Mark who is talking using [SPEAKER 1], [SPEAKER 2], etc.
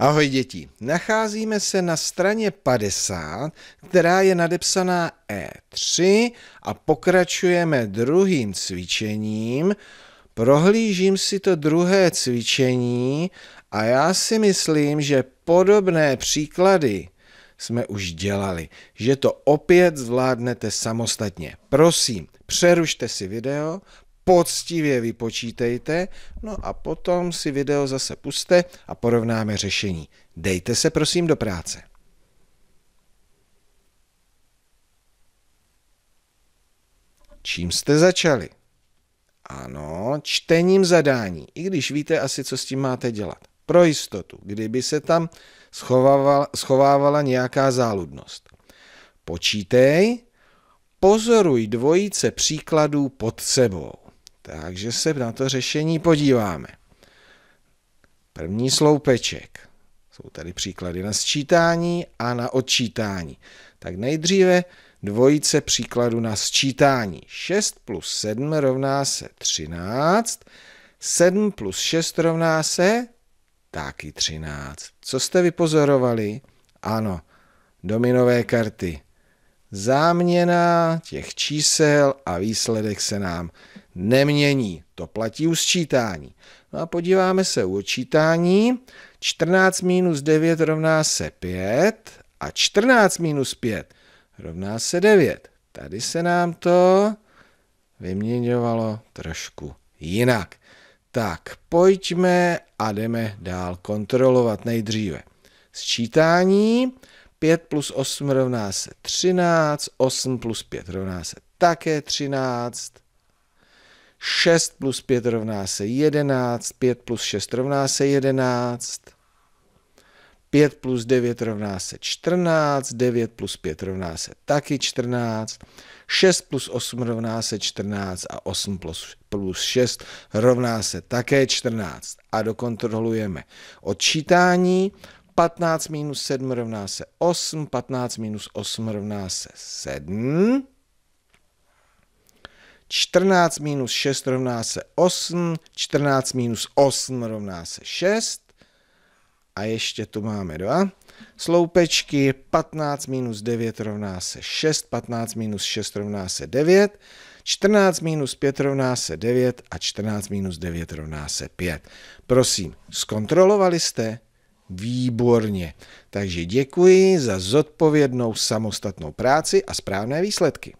[SPEAKER 1] Ahoj děti, nacházíme se na straně 50, která je nadepsaná E3 a pokračujeme druhým cvičením. Prohlížím si to druhé cvičení a já si myslím, že podobné příklady jsme už dělali, že to opět zvládnete samostatně. Prosím, přerušte si video, poctivě vypočítejte, no a potom si video zase puste a porovnáme řešení. Dejte se prosím do práce. Čím jste začali? Ano, čtením zadání, i když víte asi, co s tím máte dělat. Pro jistotu, kdyby se tam schovávala, schovávala nějaká záludnost. Počítej, pozoruj dvojice příkladů pod sebou. Takže se na to řešení podíváme. První sloupeček. Jsou tady příklady na sčítání a na odčítání. Tak nejdříve dvojice příkladu na sčítání. 6 plus 7 rovná se 13. 7 plus 6 rovná se taky 13. Co jste vypozorovali? Ano, dominové karty. Záměna těch čísel a výsledek se nám nemění. To platí u sčítání. No a podíváme se u odčítání. 14 minus 9 rovná se 5 a 14 minus 5 rovná se 9. Tady se nám to vyměňovalo trošku jinak. Tak pojďme a jdeme dál kontrolovat nejdříve. Sčítání 5 plus 8 rovná se 13, 8 plus 5 rovná se také 13. 6 plus 5 rovná se 11, 5 plus 6 rovná se 11, 5 plus 9 rovná se 14, 9 plus 5 rovná se taky 14, 6 plus 8 rovná se 14 a 8 plus, plus 6 rovná se také 14. A dokontrolujeme odčítání. 15 minus 7 rovná se 8, 15 minus 8 rovná se 7. 14 minus 6 rovná se 8, 14 minus 8 rovná se 6 a ještě tu máme 2. Sloupečky 15 minus 9 rovná se 6, 15 minus 6 rovná se 9, 14 minus 5 rovná se 9 a 14 minus 9 rovná se 5. Prosím, zkontrolovali jste? Výborně. Takže děkuji za zodpovědnou samostatnou práci a správné výsledky.